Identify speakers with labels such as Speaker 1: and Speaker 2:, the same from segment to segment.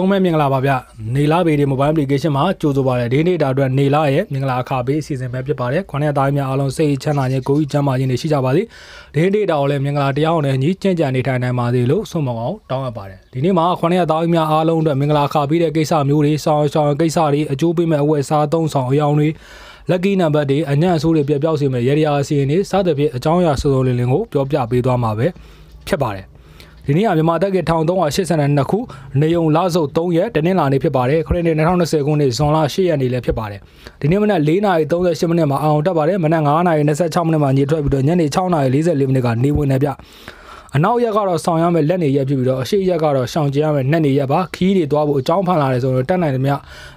Speaker 1: လုံးပဲမင်္ဂလာပါဗျနေလာဘေးဒီ mobile application မှာကြိုဆိုပါရစေဒီနေ့ဒါအတွက်နေလာရဲ့မင်္ဂလာအခါဘေးအစီအစဉ်ပဲဖြစ်ပါတယ်ခွန်ရသားများအားလုံးစိတ်ချမ်းသာခြင်းကိုယ်ကြီးချမ်းသာခြင်းတွေရှိကြပါစေဒီနေ့ဒါကိုလည်းမင်္ဂလာတရားအောင်နဲ့ညီကျင့်ကြံနေထိုင်နိုင်ပါစေလို့ဆုမကောင်းတောင်းအပ်ပါတယ်ဒီနေ့မှာခွန်ရသားများအားလုံးအတွက်မင်္ဂလာအခါဘေးတဲ့ကိစ္စမျိုးတွေဆောင်ဆောင်ကိစ္စတွေအကျိုးပေးမဲ့အဝတ်အစားသုံးဆောင်အယောင်တွေ lucky number တွေအညံ့အဆိုးတွေပြပြောက်စေမဲ့ရေရာအစီအစဉ်တွေစသဖြင့်အကြောင်းအရာစုံစုံလင်လင်ကိုပြောပြပေးသွားမှာပဲဖြစ်ပါတယ်ဒီနေ့ကမြန်မာတက်က1382ခုနေုံလစုပ်3ရက်တနင်္လာနေ့ဖြစ်ပါတယ်ခရစ်နှစ်2020ခုနှစ်ဇွန်လ8ရက်နေ့လည်းဖြစ်ပါတယ်ဒီနေ့မနက်4:38မိနစ်မှာအအောင်တက်ပါတယ်မနက်9:26မိနစ်မှာညထွက်ပြီးတော့ညနေ6:44မိနစ်ကနေဝင်နေပြအနောက်ရက်ကတော့ဆောင်ရမယ်လက်နေရက်ဖြစ်ပြီးတော့အရှိရက်ကတော့ရှောင်ကျဲရမယ်နက်နေရက်ပါခီးတွေသွားဖို့အကြောင်းဖန်လာတယ်ဆိုတော့တက်နိုင်တယ်မြ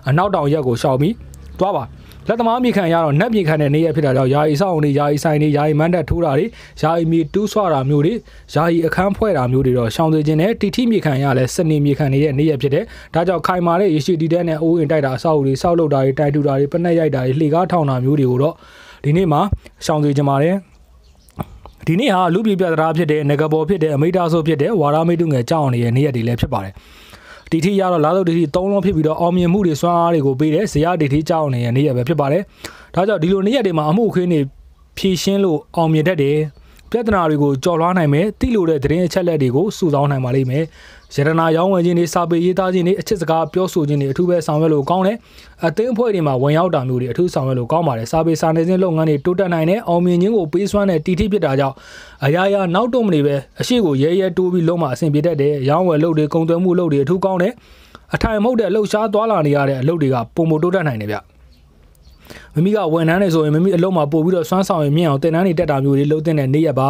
Speaker 1: အနောက်တောင်ရက်ကိုရှောင်ပြီးတွားပါလက်သမားမြေခံရတော့နတ်မြေခံတဲ့နေရဖြစ်တာကြောင့်ယာယီဆောက်အောင်တွေယာယီဆိုင်တွေယာယီမန်တက်ထိုးတာတွေယာယီမီတူးဆွတာမျိုးတွေယာယီအခန်းဖွဲ့တာမျိုးတွေတော့ရှောင်သေးခြင်းနဲ့တီတီမြေခံရလဲစနေမြေခံနေတဲ့နေရဖြစ်တဲ့ဒါကြောင့်ခိုင်မာတဲ့ရေရှိတီတဲ့နဲ့အိုးဝင်တိုက်တာအဆောက်အဦတွေဆောက်လုပ်တာတွေတိုက်တူတာတွေပနက်ရိုက်တာတွေလှေကားထောင်တာမျိုးတွေကိုတော့ဒီနေ့မှာရှောင်သေးခြင်းပါတယ်ဒီနေ့ဟာလူပြည်ပြသနာဖြစ်တဲ့ငကဘော်ဖြစ်တဲ့အမိတာဆိုဖြစ်တဲ့ဝါရမိတုငယ်ကြောင်းနေရဲ့နေရက်တွေလည်းဖြစ်ပါတယ်။ဒီထိရတော့လာစုဒီထိ၃လုံးဖြစ်ပြီးတော့အောင်မြင်မှုတွေစွမ်းအားတွေကိုပေးတယ်ဇရာဒီထိကြောက်နေတဲ့နေရပဲဖြစ်ပါတယ်ဒါကြောင့်ဒီလိုနေရတွေမှာအမှုအခွင့်တွေဖြည့်ရှင်းလို့အောင်မြင်တတ်တယ်။ပြဿနာတွေကိုကြော်လွှားနိုင်မယ်သိလိုတဲ့သတင်းအချက်အလက်တွေကိုစုဆောင်းနိုင်ပါလိမ့်မယ်ရတနာရောင်းဝယ်ခြင်းတွေစာပေရေးသားခြင်းတွေအချစ်စကားပြောဆိုခြင်းတွေအထူးပဲဆောင်ရွက်လို့ကောင်းတယ်အသင်းအဖွဲ့တွေမှာဝင်ရောက် တာမျိုးတွေအထူးဆောင်ရွက်လို့ကောင်းပါတယ်စာပေစာနယ်ဇင်းလုပ်ငန်းတွေတိုးတက်နိုင်တယ်အောင်မြင်ခြင်းကိုပေးစွမ်းတဲ့တည်ထိဖြစ်တာကြောင့်အရာရာနောက်တော့မနေပဲအရှိကိုရဲရဲတိုးပြီးလုံးမအဆင်ပြေတတ်တယ်ရောင်းဝယ်လုပ်တွေကုန်သွယ်မှုလုပ်တွေအထူးကောင်းတယ်အထိုင်မဟုတ်တဲ့အလှူရှားသွားလာနေရတဲ့အလုပ်တွေကပုံမတိုးတက်နိုင်တယ်ဗျမိမိကဝန်ထမ်းနေဆိုရင်မိမိအလုပ်မှာပို့ပြီးတော့စွမ်းဆောင်ရင်မြင့်အောင်တင်တန်းနေတက်တာမျိုးတွေလှုပ်တဲ့နေရက်ပါ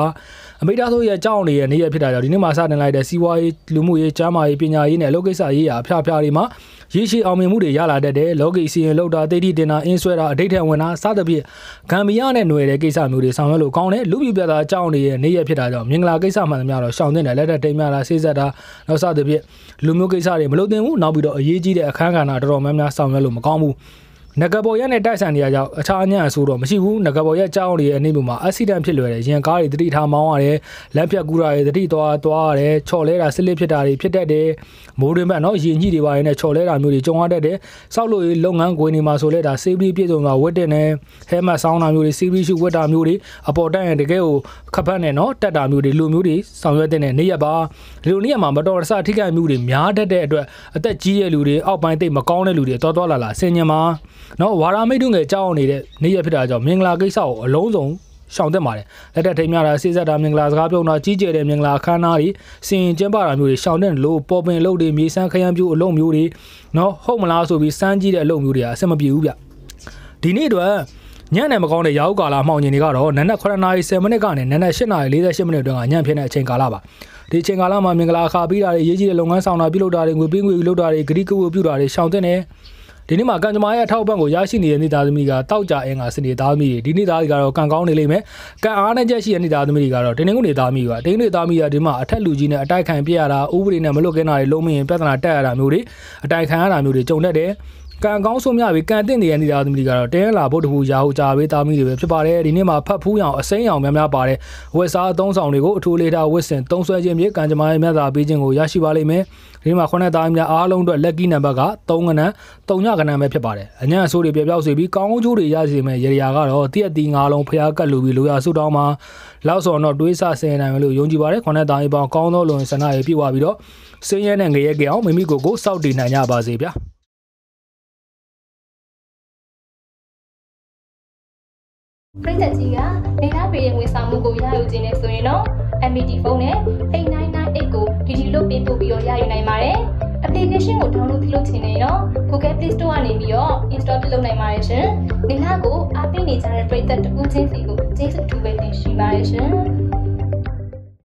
Speaker 1: အမိသားဆိုရဲ့ကြောက်နေတဲ့နေရက်ဖြစ်တာကြောင့်ဒီနေ့မှာစတင်လိုက်တဲ့စီးပွားရေးလူမှုရေးကျန်းမာရေးပညာရေးနဲ့အလုပ်ကိစ္စရေးရာအဖျားဖျားတွေမှာရည်ရှိအောင်မြင်မှုတွေရလာတတ်တယ်လောကီစီရင်လောက်တာတိတိတင်တာအင်းဆွဲတာအဓိဋ္ဌဝင်တာစသဖြင့်ဂမ်ဘီယာနဲ့ຫນွယ်တဲ့ကိစ္စမျိုးတွေဆောင်ရွက်လို့ကောင်းတယ်လူပြပြတာကြောက်နေတဲ့နေရက်ဖြစ်တာကြောင့်မင်္ဂလာကိစ္စမှန်သမျှတော့ရှောင်တဲ့လက်ထက်တိမ်များတာဆေးဆက်တာနောက်စသဖြင့်လူမျိုးကိစ္စတွေမလုပ်သင့်ဘူးနောက်ပြီးတော့အရေးကြီးတဲ့အခန်းကဏ္ဍတော်တော်များများဆောင်ရွက်လို့မကောင်းဘူးနဂဘော်ရက်နဲ့တိုက်ဆိုင်နေရကြောင်းအခြားအညံ့အဆိုးတော့မရှိဘူးနဂဘော်ရက်ကြောင်းတွေအနေမျိုးမှာအက်ဆီဒန့်ဖြစ်လွယ်တယ်ရင်ကားတွေတတိထားမောင်းရတယ်လက်ဖြတ်ကူးတာတွေတတိသွားသွားရတယ်ချော်လဲတာဆစ်လစ်ဖြစ်တာတွေဖြစ်တတ်တယ်မိုးရင်းဘက်နော်ရင်ညှိတွေပါရင်းနဲ့ချော်လဲတာမျိုးတွေကြုံရတတ်တယ်စောက်လို့လုပ်ငန်းခွင်တွေမှာဆိုလဲဒါ safety ပြည့်စုံတာဝတ်တင်တယ်ဟဲမတ်ဆောင်းတာမျိုးတွေ safety shoe ဝတ်တာမျိုးတွေအပေါ်တက်ရင်တကယ်ကိုခပတ်နဲ့နော်တက်တာမျိုးတွေလူမျိုးတွေဆောင်ရွက်တဲ့နေရပါဒီလိုနေရမှာမတော်တဆထိခိုက်မှုတွေများတတ်တဲ့အတွက်အသက်ကြီးတဲ့လူတွေအောက်ပိုင်းသိပ်မကောင်းတဲ့လူတွေတော်တော်လာလာဆင်ញင်ပါနော်ဝါရာမိတ်တို့ငယ်ကြောက်အောင်နေတဲ့နေရဖြစ်တာကြောင့်မင်္ဂလာကိစ္စကိုအလုံးစုံရှောင်တက်ပါတယ်လက်တက်ထိမ်းများတာဆေးဆက်တာမင်္ဂလာစကားပြောတာကြီးကျယ်တဲ့မင်္ဂလာခမ်းနားတွေစင်ကျင်းပတာမျိုးတွေရှောင်တဲ့လို့ပေါ်ပင်အလုပ်တွေမြေဆန်းခရမ်းပြူအလုပ်မျိုးတွေနော်ဟုတ်မလားဆိုပြီးစမ်းကြည့်တဲ့အလုပ်မျိုးတွေကအဆင်မပြေဘူးဗျဒီနေ့တော့ညနေမကောင်းတဲ့ရာဟုကာလမှောင်ညင်တွေကတော့နနက်9နာရီ10မိနစ်ကနေနနက်8နာရီ48မိနစ်အတွင်းကညံဖြစ်တဲ့အချိန်ကာလပါဒီအချိန်ကာလမှာမင်္ဂလာအခါပြီးတာတွေရေးကြည့်တဲ့လုပ်ငန်းဆောင်တာပြုလုပ်တာတွေငွေပေးငွေလုပ်တာတွေဂရီကဝပြုတာတွေရှောင်တဲ့ဒီနေ့မှာကံကြမ္မာရဲ့အထောက်အပံ့ကိုရရှိနေတဲ့နေသားသမီးကတောက်ကြအင်ကစနေသားသမီးတွေဒီနေ့သားတွေကတော့ကံကောင်းနေလိမ့်မယ်ကံအားနဲ့ချက်ရှိတဲ့နေသားသမီးတွေကတော့တင်းငုနေသားသမီးကတင်းနေသားသမီးကဒီမှာအထက်လူကြီးနဲ့အတိုက်ခံပြရတာဥပဒေနဲ့မလွတ်ကင်းတာတွေလုံးမရင်ပြဿနာတက်ရတာမျိုးတွေအတိုက်ခံရတာမျိုးတွေကြုံတတ်တယ်ကံကောင်းဆုံးမြပြီကံတင့်နေတဲ့နေတာသမီးကတော့တဲလာဘုတ်တခုရာဟုကြာပေးသားမိတွေပဲဖြစ်ပါတယ်ဒီနေ့မှာဖတ်ဖူးရောင်အစိမ်းရောင်များများပါတဲ့ဝက်စားအသုံးဆောင်တွေကိုအထူးလေးထားဝက်စင်သုံးဆွဲခြင်းဖြင့်ကံကြမ္မာရဲ့မြတ်သာပေးခြင်းကိုရရှိပါလိမ့်မယ်ဒီနေ့မှာခုနှစ်သားများအားလုံးအတွက် lucky number က3ကဏ္ဍ3ညကဏ္ဍပဲဖြစ်ပါတယ်အညံ့အဆိုးတွေပြပြောက်စေပြီးကောင်းကျိုးတွေရရှိမယ်ရေရာကတော့တည့်အတီငါးလုံးဖျားကတ်လူပြီးလိုရာဆုတောင်းမှာလောက်စော်တော့တွေးဆဆင်နိုင်လို့ယုံကြည်ပါတယ်ခုနှစ်သားအပေါင်းကောင်းသောလူဝင်ဆန္ဒရေပြည့်ဝပြီးတော့စင်းရဲနဲ့ငရဲကြအောင်မိမိကိုယ်ကိုစောက်တည်နိုင်ကြပါစေဗျာ။ပရိသတ်ကြီးကနေလာပေးတဲ့ဝန်ဆောင်မှုကိုရယူခြင်းနဲ့ဆိုရင်တော့ MPT ဖုန်းနဲ့8998ကိုဒီဒီလို့ပြင်ပို့ပြီးတော့ရယူနိုင်ပါတယ်။ application ကို download ပြုလုပ်ခြင်းနဲ့တော့ Google Play Store ကနေပြီးတော့ install ပြုလုပ်နိုင်ပါတယ်ရှင်။နေလာကိုအားပေးနေကြတဲ့ပရိသတ်တဦးချင်းစီကိုကျေးဇူးအထူးပဲတင်ရှိပါတယ်ရှင်။